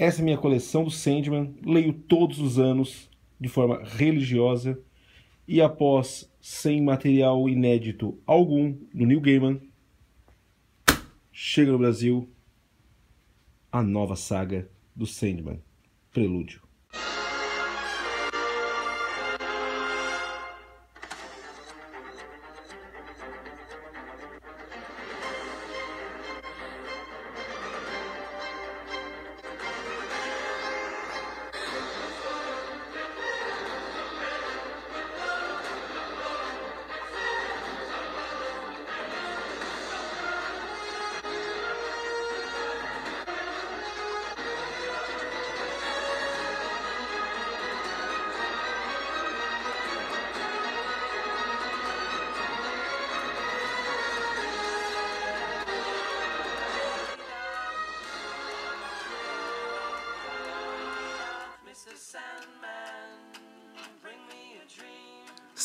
Essa é minha coleção do Sandman, leio todos os anos de forma religiosa e após sem material inédito algum do Neil Gaiman, chega no Brasil a nova saga do Sandman, Prelúdio.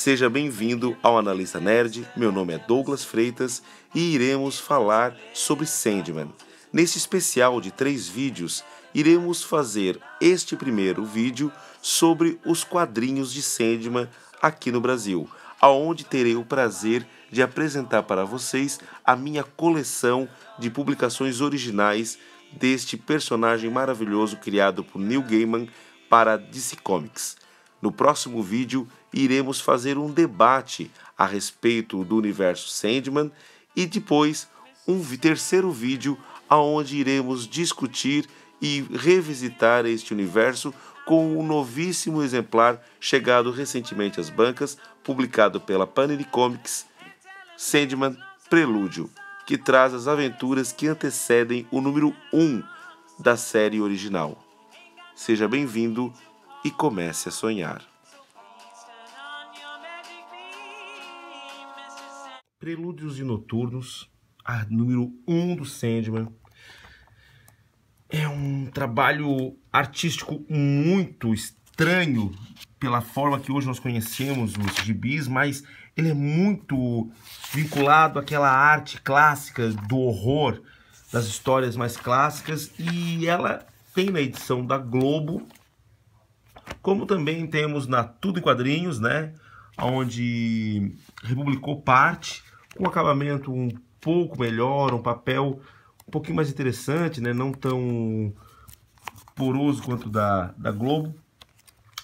Seja bem-vindo ao Analista Nerd. Meu nome é Douglas Freitas e iremos falar sobre Sandman. Neste especial de três vídeos, iremos fazer este primeiro vídeo sobre os quadrinhos de Sandman aqui no Brasil, aonde terei o prazer de apresentar para vocês a minha coleção de publicações originais deste personagem maravilhoso criado por Neil Gaiman para DC Comics. No próximo vídeo iremos fazer um debate a respeito do universo Sandman e depois um terceiro vídeo aonde iremos discutir e revisitar este universo com um novíssimo exemplar chegado recentemente às bancas, publicado pela Panini Comics, Sandman Prelúdio, que traz as aventuras que antecedem o número 1 da série original. Seja bem-vindo e comece a sonhar. Prelúdios e Noturnos, a número 1 um do Sandman. É um trabalho artístico muito estranho pela forma que hoje nós conhecemos os gibis, mas ele é muito vinculado àquela arte clássica do horror, das histórias mais clássicas, e ela tem na edição da Globo, como também temos na Tudo em Quadrinhos, né? Onde republicou parte um acabamento um pouco melhor, um papel um pouquinho mais interessante, né? não tão poroso quanto da, da Globo.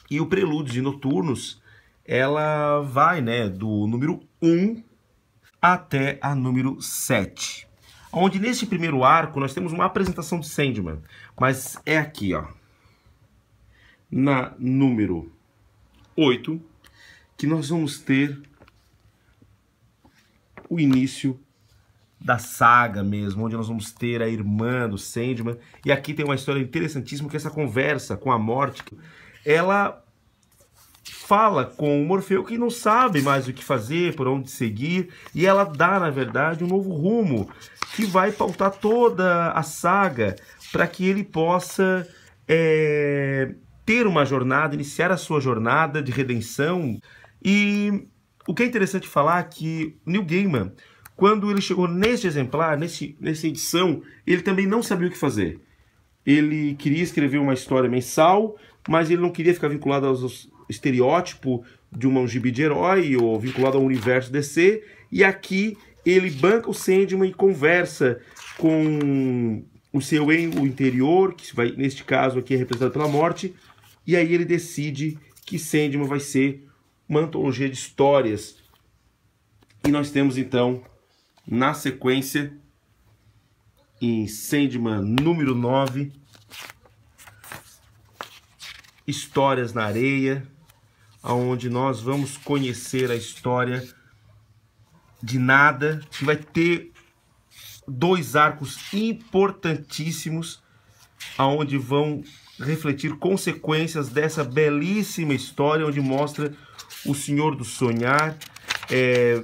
E o Preludes e Noturnos, ela vai né, do número 1 até a número 7. Onde neste primeiro arco nós temos uma apresentação de Sandman, mas é aqui, ó, na número 8, que nós vamos ter o início da saga mesmo, onde nós vamos ter a irmã do Sandman. E aqui tem uma história interessantíssima, que é essa conversa com a morte, ela fala com o Morfeu que não sabe mais o que fazer, por onde seguir, e ela dá, na verdade, um novo rumo que vai pautar toda a saga para que ele possa é, ter uma jornada, iniciar a sua jornada de redenção e o que é interessante falar é que Neil Gaiman, quando ele chegou neste exemplar, nesse, nessa edição, ele também não sabia o que fazer. Ele queria escrever uma história mensal, mas ele não queria ficar vinculado aos estereótipo de um gibi de herói ou vinculado ao universo DC. E aqui ele banca o Sandman e conversa com o seu em o interior, que vai, neste caso aqui é representado pela morte, e aí ele decide que Sandman vai ser uma antologia de histórias. E nós temos então, na sequência, em Sandman número 9, Histórias na Areia, aonde nós vamos conhecer a história de nada, que vai ter dois arcos importantíssimos aonde vão refletir consequências dessa belíssima história onde mostra o Senhor do Sonhar, é,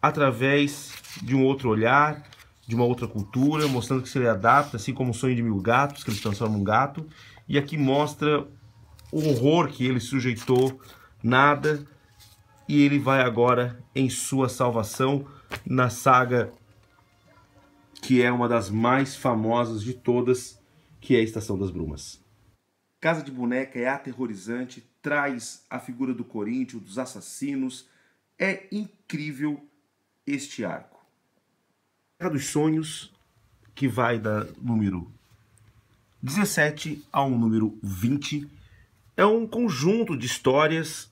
através de um outro olhar, de uma outra cultura, mostrando que se ele adapta, assim como o sonho de mil gatos, que ele transforma um gato, e aqui mostra o horror que ele sujeitou, nada, e ele vai agora em sua salvação na saga que é uma das mais famosas de todas, que é a Estação das Brumas. Casa de Boneca é aterrorizante, traz a figura do Corinthians, dos assassinos. É incrível este arco. Terra dos Sonhos, que vai da número 17 ao número 20, é um conjunto de histórias.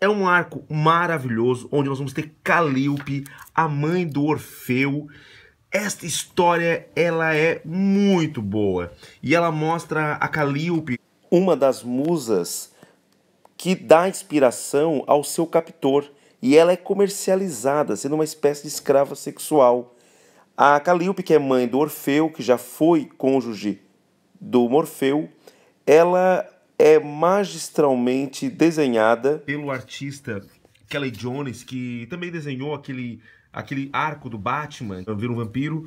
É um arco maravilhoso, onde nós vamos ter Calíope, a mãe do Orfeu, esta história ela é muito boa e ela mostra a Calíope, uma das musas que dá inspiração ao seu captor e ela é comercializada, sendo uma espécie de escrava sexual. A Calíope, que é mãe do Orfeu, que já foi cônjuge do Morfeu, ela é magistralmente desenhada pelo artista Kelly Jones, que também desenhou aquele, aquele arco do Batman, Vira um Vampiro,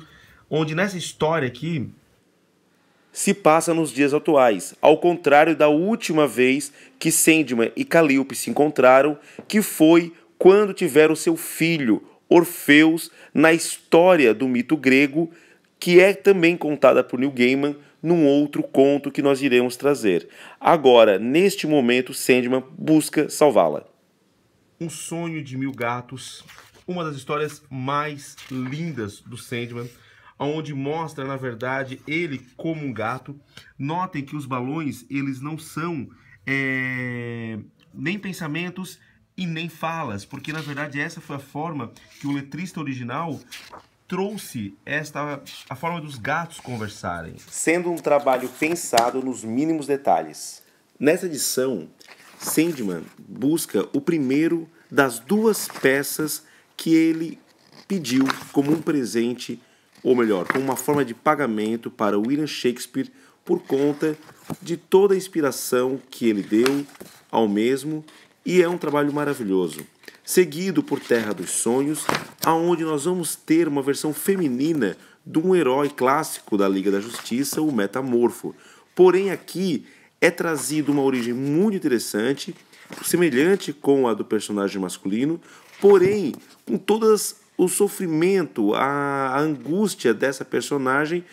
onde nessa história aqui se passa nos dias atuais, ao contrário da última vez que Sandman e Calíope se encontraram, que foi quando tiveram seu filho, Orfeus, na história do mito grego, que é também contada por Neil Gaiman num outro conto que nós iremos trazer. Agora, neste momento, Sandman busca salvá-la. Um sonho de mil gatos, uma das histórias mais lindas do Sandman onde mostra, na verdade, ele como um gato. Notem que os balões, eles não são é, nem pensamentos e nem falas, porque, na verdade, essa foi a forma que o letrista original trouxe esta a forma dos gatos conversarem, sendo um trabalho pensado nos mínimos detalhes. Nessa edição, Sandman busca o primeiro das duas peças que ele pediu como um presente ou melhor, como uma forma de pagamento para William Shakespeare por conta de toda a inspiração que ele deu ao mesmo, e é um trabalho maravilhoso. Seguido por Terra dos Sonhos, aonde nós vamos ter uma versão feminina de um herói clássico da Liga da Justiça, o Metamorfo. Porém, aqui é trazido uma origem muito interessante, semelhante com a do personagem masculino, porém com todas o sofrimento, a, angústia dessa personagem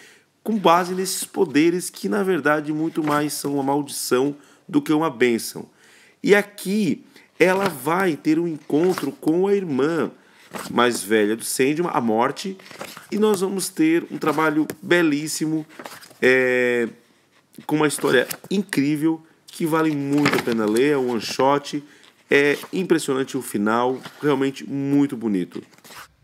com base nesses poderes que, na verdade, muito mais são uma maldição do que uma bênção. E aqui ela vai ter um encontro com a irmã mais velha do Sandman, a morte, e nós vamos ter um trabalho belíssimo, é, com uma história incrível, que vale muito a pena ler, é um one shot, é impressionante o final, realmente muito bonito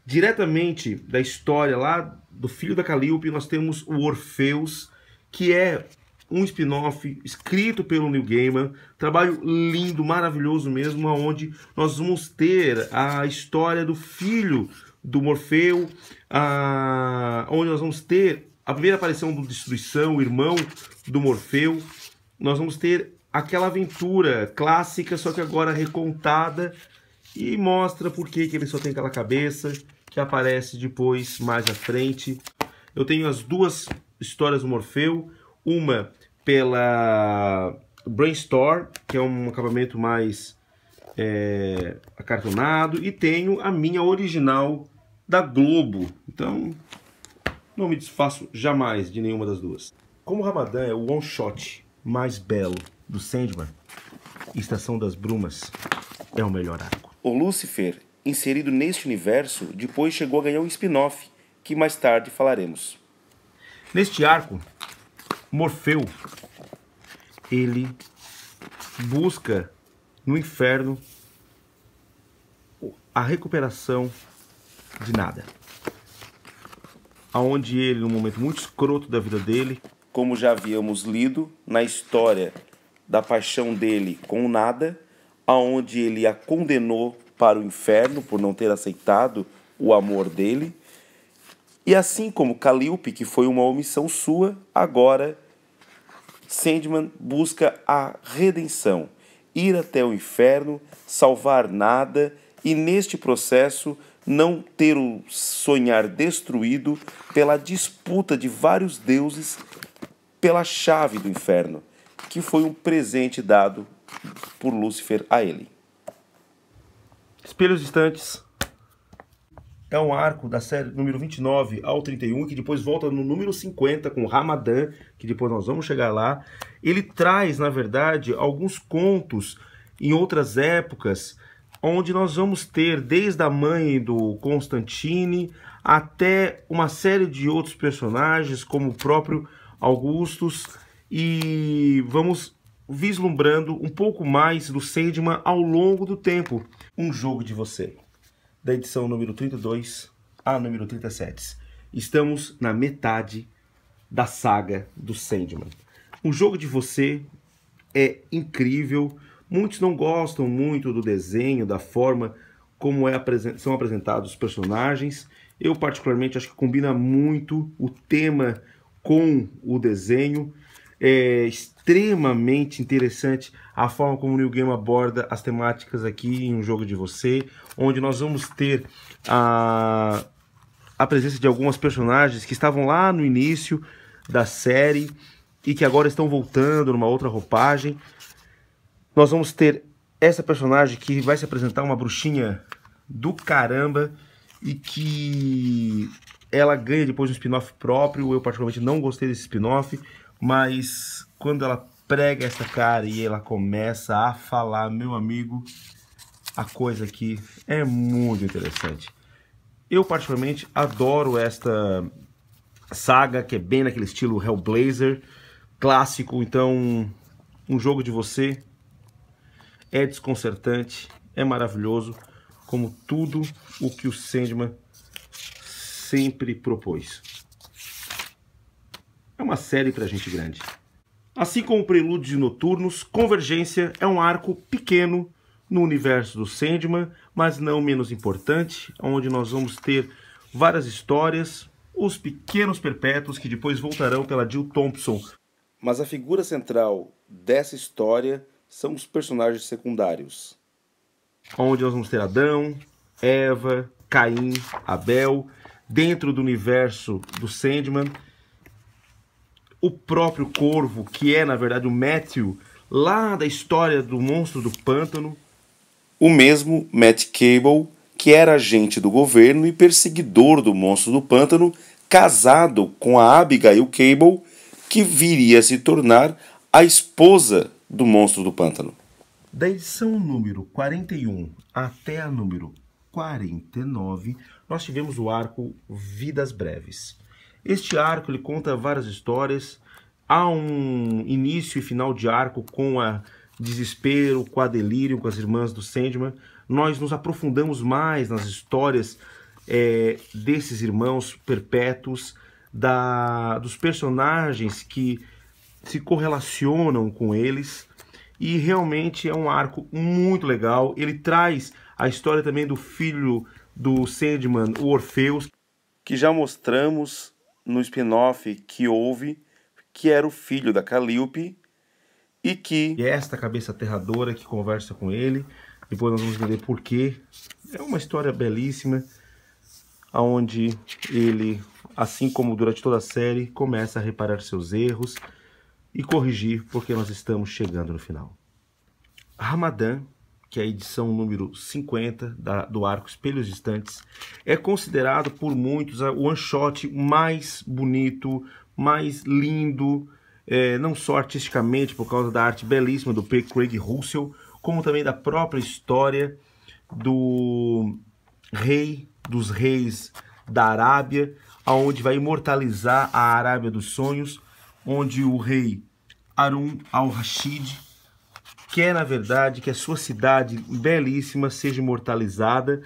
diretamente da história lá do filho da Calíope, nós temos o Orfeus, que é um spin-off escrito pelo Neil Gaiman, trabalho lindo, maravilhoso mesmo, onde nós vamos ter a história do filho do Morfeu, a... onde nós vamos ter a primeira aparição do Destruição, o irmão do Morfeu, nós vamos ter aquela aventura clássica, só que agora recontada, e mostra por que, que ele só tem aquela cabeça, que aparece depois, mais à frente. Eu tenho as duas histórias do Morfeu, uma pela Brainstorm, que é um acabamento mais é, acartonado, e tenho a minha original da Globo. Então, não me desfaço jamais de nenhuma das duas. Como o Ramadã é o one-shot mais belo do Sandman, Estação das Brumas é o melhor arco. O Lucifer inserido neste universo, depois chegou a ganhar um spin-off, que mais tarde falaremos. Neste arco, Morfeu ele busca no inferno a recuperação de nada. Aonde ele, num momento muito escroto da vida dele, como já havíamos lido na história da paixão dele com o nada, aonde ele a condenou para o inferno por não ter aceitado o amor dele. E assim como Calíope, que foi uma omissão sua, agora Sandman busca a redenção, ir até o inferno, salvar nada e neste processo não ter o sonhar destruído pela disputa de vários deuses pela chave do inferno, que foi um presente dado por Lúcifer a ele. Espelhos distantes. É um arco da série número 29 ao 31, que depois volta no número 50 com Ramadan Ramadã, que depois nós vamos chegar lá. Ele traz, na verdade, alguns contos em outras épocas, onde nós vamos ter desde a mãe do Constantine até uma série de outros personagens, como o próprio Augustus, e vamos vislumbrando um pouco mais do Sandman ao longo do tempo. Um jogo de você. Da edição número 32 a número 37. Estamos na metade da saga do Sandman. Um jogo de você é incrível. Muitos não gostam muito do desenho, da forma como é, são apresentados os personagens. Eu, particularmente, acho que combina muito o tema com o desenho é extremamente interessante a forma como o New Game aborda as temáticas aqui em um jogo de você, onde nós vamos ter a, a presença de algumas personagens que estavam lá no início da série e que agora estão voltando numa outra roupagem. Nós vamos ter essa personagem que vai se apresentar uma bruxinha do caramba e que ela ganha depois um spin-off próprio. Eu particularmente não gostei desse spin-off, mas quando ela prega essa cara e ela começa a falar, meu amigo, a coisa aqui é muito interessante. Eu particularmente adoro esta saga que é bem naquele estilo Hellblazer, clássico, então um jogo de você é desconcertante, é maravilhoso, como tudo o que o Sandman sempre propôs é uma série para gente grande. Assim como Prelúdio e Noturnos, Convergência é um arco pequeno no universo do Sandman, mas não menos importante, onde nós vamos ter várias histórias, os pequenos perpétuos que depois voltarão pela Jill Thompson. Mas a figura central dessa história são os personagens secundários. Onde nós vamos ter Adão, Eva, Caim, Abel, dentro do universo do Sandman, o próprio corvo, que é na verdade o Matthew, lá da história do Monstro do Pântano. O mesmo Matt Cable, que era agente do governo e perseguidor do Monstro do Pântano, casado com a Abigail Cable, que viria a se tornar a esposa do Monstro do Pântano. Da edição número 41 até a número 49, nós tivemos o arco Vidas Breves. Este arco ele conta várias histórias. Há um início e final de arco com a Desespero, com a Delírio, com as irmãs do Sandman. Nós nos aprofundamos mais nas histórias é, desses irmãos perpétuos, da, dos personagens que se correlacionam com eles. E realmente é um arco muito legal. Ele traz a história também do filho do Sandman, o Orfeus, que já mostramos no spin-off que houve, que era o filho da Calíope e que... E é esta cabeça aterradora que conversa com ele, depois nós vamos entender porquê. É uma história belíssima, aonde ele, assim como durante toda a série, começa a reparar seus erros e corrigir, porque nós estamos chegando no final. Ramadã que é a edição número 50 da, do arco Espelhos Distantes, é considerado por muitos o one shot mais bonito, mais lindo, é, não só artisticamente, por causa da arte belíssima do P. Craig Russell, como também da própria história do rei dos reis da Arábia, aonde vai imortalizar a Arábia dos Sonhos, onde o rei Harun al-Rashid quer, é, na verdade, que a sua cidade belíssima seja imortalizada.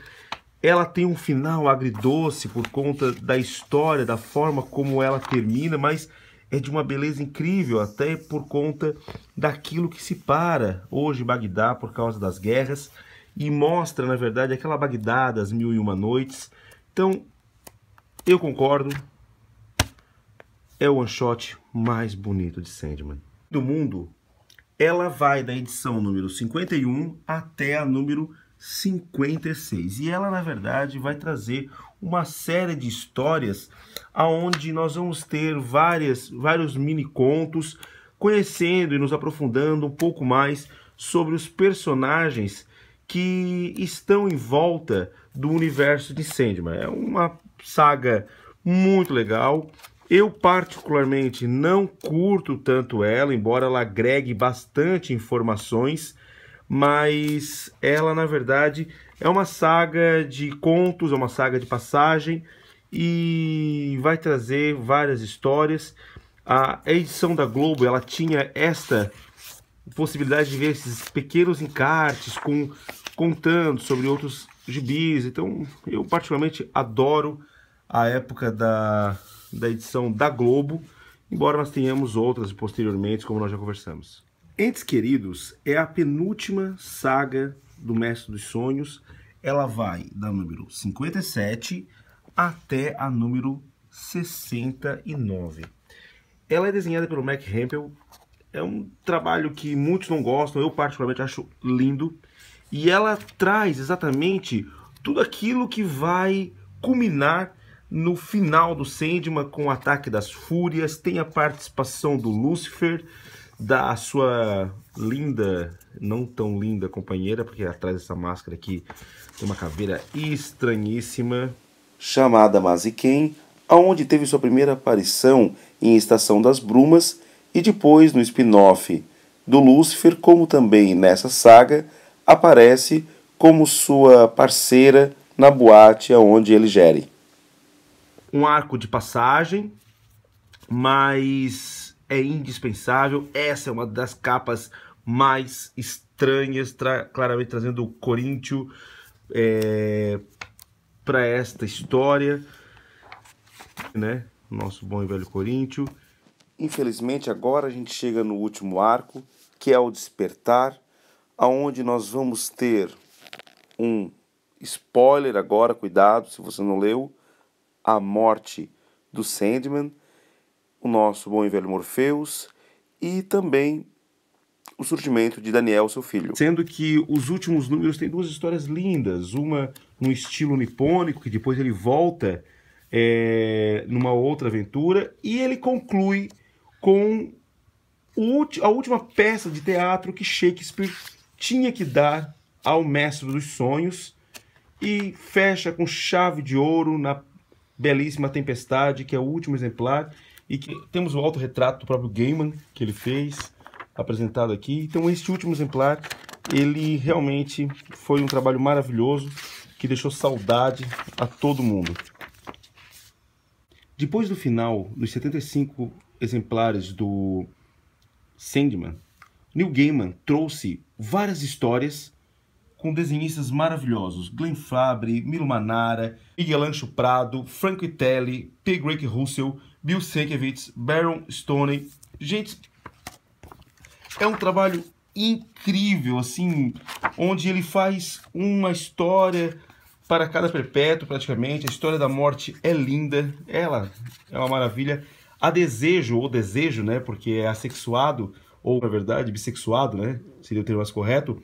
Ela tem um final agridoce por conta da história, da forma como ela termina, mas é de uma beleza incrível, até por conta daquilo que se para hoje Bagdá por causa das guerras e mostra, na verdade, aquela Bagdá das mil e uma noites. Então, eu concordo, é o one shot mais bonito de Sandman do mundo ela vai da edição número 51 até a número 56. E ela, na verdade, vai trazer uma série de histórias aonde nós vamos ter várias, vários mini contos, conhecendo e nos aprofundando um pouco mais sobre os personagens que estão em volta do universo de Sandman. É uma saga muito legal eu particularmente não curto tanto ela, embora ela agregue bastante informações, mas ela na verdade é uma saga de contos, é uma saga de passagem e vai trazer várias histórias. A edição da Globo, ela tinha esta possibilidade de ver esses pequenos encartes com contando sobre outros gibis. Então, eu particularmente adoro a época da da edição da Globo, embora nós tenhamos outras posteriormente, como nós já conversamos. Entes Queridos é a penúltima saga do Mestre dos Sonhos. Ela vai da número 57 até a número 69. Ela é desenhada pelo Mac Hempel. É um trabalho que muitos não gostam, eu particularmente acho lindo. E ela traz exatamente tudo aquilo que vai culminar no final do Sandman, com o Ataque das Fúrias, tem a participação do Lucifer, da sua linda, não tão linda companheira, porque atrás dessa máscara aqui tem uma caveira estranhíssima. Chamada Maziken, aonde teve sua primeira aparição em Estação das Brumas e depois no spin-off do Lucifer, como também nessa saga, aparece como sua parceira na boate aonde ele gere um arco de passagem, mas é indispensável. Essa é uma das capas mais estranhas, tra claramente trazendo o Coríntio é, para esta história, né? Nosso bom e velho Coríntio. Infelizmente, agora a gente chega no último arco, que é o despertar, aonde nós vamos ter um spoiler agora, cuidado se você não leu, a Morte do Sandman, o nosso bom e velho Morpheus e também o surgimento de Daniel, seu filho. Sendo que os últimos números têm duas histórias lindas, uma no estilo nipônico, que depois ele volta é, numa outra aventura, e ele conclui com a última peça de teatro que Shakespeare tinha que dar ao mestre dos sonhos, e fecha com chave de ouro na belíssima Tempestade, que é o último exemplar, e que temos o autorretrato do próprio Gaiman, que ele fez, apresentado aqui. Então, este último exemplar, ele realmente foi um trabalho maravilhoso, que deixou saudade a todo mundo. Depois do final dos 75 exemplares do Sandman, Neil Gaiman trouxe várias histórias com desenhistas maravilhosos, Glenn Fabre, Milo Manara, Iguelancho Prado, Frank Itelli, P. Greg Russell, Bill Sienkiewicz, Baron Stoney. Gente, é um trabalho incrível, assim, onde ele faz uma história para cada perpétuo, praticamente. A história da morte é linda, ela é, é uma maravilha. A desejo, ou desejo, né, porque é assexuado, ou, na verdade, bissexuado, né, seria o termo mais correto,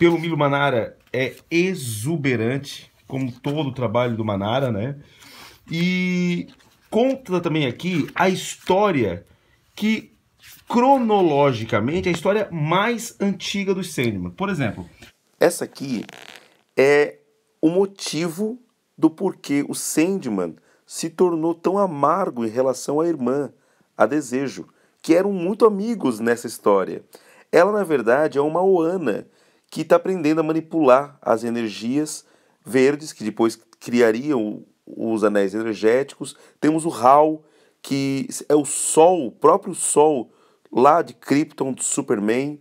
pelo Milo Manara é exuberante, como todo o trabalho do Manara, né? E conta também aqui a história que cronologicamente é a história mais antiga do Sandman. Por exemplo, essa aqui é o motivo do porquê o Sandman se tornou tão amargo em relação à irmã, a Desejo, que eram muito amigos nessa história. Ela, na verdade, é uma Oana que está aprendendo a manipular as energias verdes, que depois criariam os anéis energéticos. Temos o HAL, que é o Sol, o próprio Sol lá de Krypton, de Superman.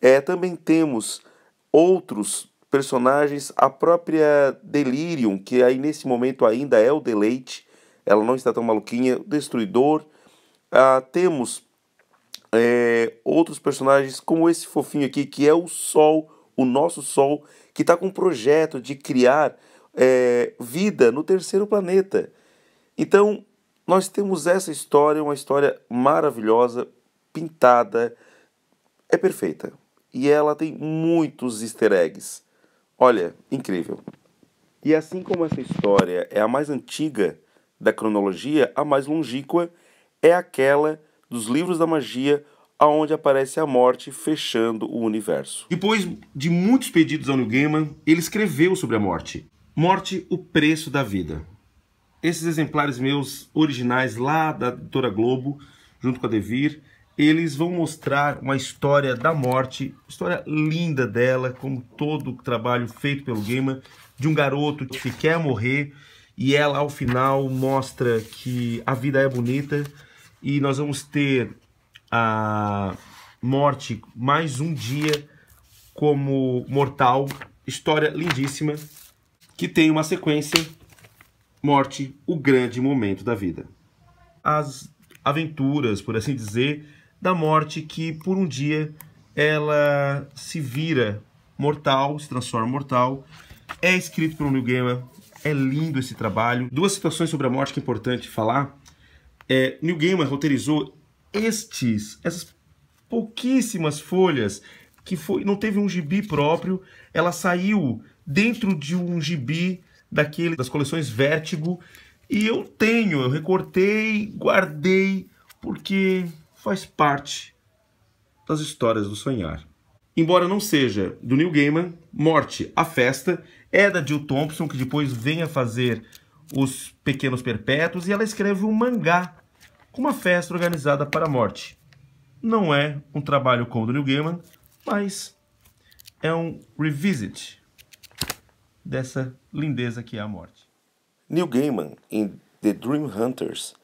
É, também temos outros personagens, a própria Delirium, que aí nesse momento ainda é o Deleite, ela não está tão maluquinha, o Destruidor. Ah, temos é, outros personagens como esse fofinho aqui, que é o Sol, o nosso Sol, que está com um projeto de criar é, vida no terceiro planeta. Então, nós temos essa história, uma história maravilhosa, pintada, é perfeita. E ela tem muitos easter eggs. Olha, incrível. E assim como essa história é a mais antiga da cronologia, a mais longínqua é aquela dos livros da magia aonde aparece a morte fechando o universo. Depois de muitos pedidos ao Neil Gaiman, ele escreveu sobre a morte. Morte, o preço da vida. Esses exemplares meus originais lá da editora Globo, junto com a Devir, eles vão mostrar uma história da morte, história linda dela, como todo o trabalho feito pelo Gaiman, de um garoto que quer morrer e ela ao final mostra que a vida é bonita e nós vamos ter a morte, mais um dia como mortal, história lindíssima, que tem uma sequência, morte, o grande momento da vida. As aventuras, por assim dizer, da morte que por um dia ela se vira mortal, se transforma mortal. É escrito por um Neil Gaiman, é lindo esse trabalho. Duas situações sobre a morte que é importante falar. É, Neil Gaiman roteirizou estes, essas pouquíssimas folhas que foi, não teve um gibi próprio, ela saiu dentro de um gibi daquele das coleções Vertigo e eu tenho, eu recortei, guardei porque faz parte das histórias do sonhar. Embora não seja do Neil Gaiman, Morte, a Festa é da Jill Thompson, que depois vem a fazer Os Pequenos Perpétuos, e ela escreve um mangá uma festa organizada para a morte. Não é um trabalho com o Neil Gaiman, mas é um revisit dessa lindeza que é a morte. Neil Gaiman, em The Dream Hunters,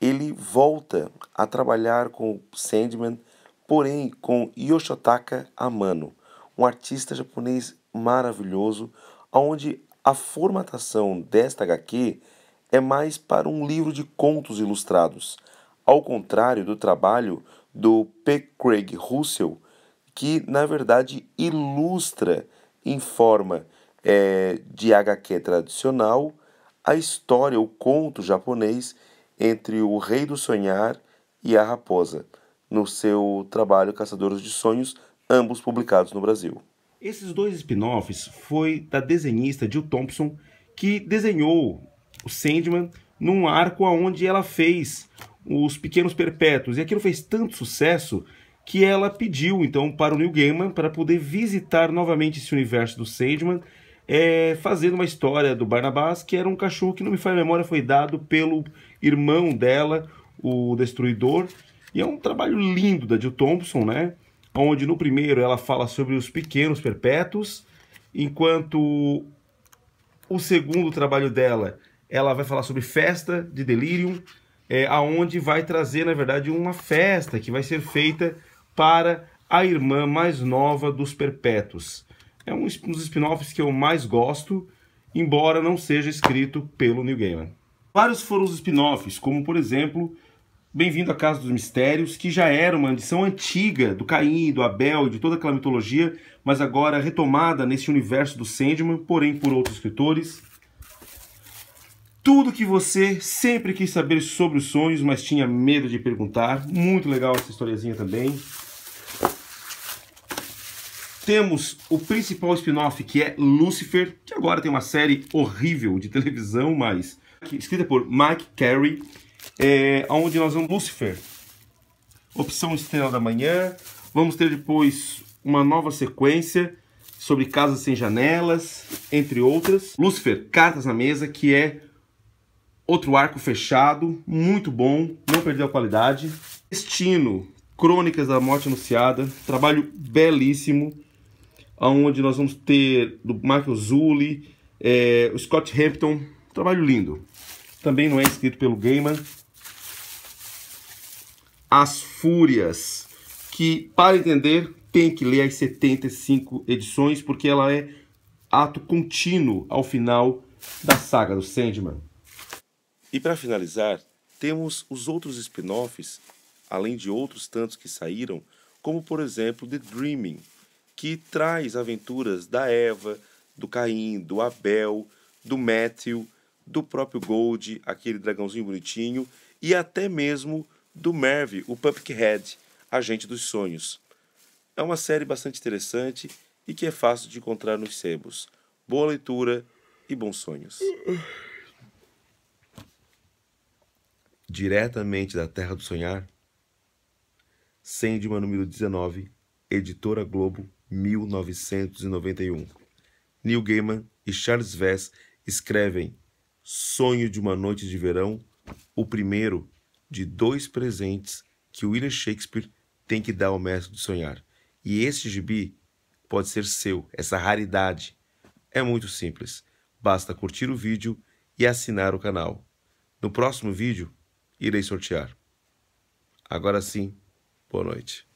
ele volta a trabalhar com Sandman, porém com Yoshitaka Amano, um artista japonês maravilhoso, onde a formatação desta HQ é mais para um livro de contos ilustrados, ao contrário do trabalho do P. Craig Russell, que na verdade ilustra em forma é, de HQ tradicional a história, o conto japonês entre o Rei do Sonhar e a Raposa, no seu trabalho Caçadores de Sonhos, ambos publicados no Brasil. Esses dois spin-offs foi da desenhista Jill Thompson, que desenhou o Sandman num arco onde ela fez os Pequenos Perpétuos. E aquilo fez tanto sucesso que ela pediu então para o Neil Gaiman para poder visitar novamente esse universo do Sandman, é, fazendo uma história do Barnabas, que era um cachorro que, não me faz memória, foi dado pelo irmão dela, o Destruidor. E é um trabalho lindo da Jill Thompson, né? Onde no primeiro ela fala sobre os pequenos perpétuos, enquanto o segundo trabalho dela, ela vai falar sobre festa de delírio, é, aonde vai trazer, na verdade, uma festa que vai ser feita para a irmã mais nova dos Perpétuos. É um dos spin-offs que eu mais gosto, embora não seja escrito pelo Neil Gaiman. Vários foram os spin-offs, como por exemplo, Bem-vindo à Casa dos Mistérios, que já era uma edição antiga do Caim, do Abel, e de toda aquela mitologia, mas agora retomada nesse universo do Sandman, porém por outros escritores tudo que você sempre quis saber sobre os sonhos, mas tinha medo de perguntar. Muito legal essa historiazinha também. Temos o principal spin-off que é Lucifer, que agora tem uma série horrível de televisão, mas escrita por Mike Carey, é, onde nós vamos Lucifer, opção estrela da manhã. Vamos ter depois uma nova sequência sobre Casas Sem Janelas, entre outras. Lucifer, Cartas na Mesa, que é Outro arco fechado, muito bom, não perdeu a qualidade. Destino, Crônicas da Morte Anunciada, trabalho belíssimo, onde nós vamos ter do Michael Zulli, é, o Scott Hampton, trabalho lindo. Também não é escrito pelo Gaiman. As Fúrias, que para entender tem que ler as 75 edições, porque ela é ato contínuo ao final da saga do Sandman. E para finalizar, temos os outros spin-offs, além de outros tantos que saíram, como por exemplo The Dreaming, que traz aventuras da Eva, do Caim, do Abel, do Matthew, do próprio Gold, aquele dragãozinho bonitinho, e até mesmo do Merv, o Pumpkinhead, agente dos sonhos. É uma série bastante interessante e que é fácil de encontrar nos sebos. Boa leitura e bons sonhos. diretamente da Terra do Sonhar? Sêndima número 19, Editora Globo, 1991. Neil Gaiman e Charles Vess escrevem Sonho de uma Noite de Verão, o primeiro de dois presentes que William Shakespeare tem que dar ao mestre de sonhar. E esse gibi pode ser seu, essa raridade. É muito simples. Basta curtir o vídeo e assinar o canal. No próximo vídeo, irei sortear. Agora sim, boa noite.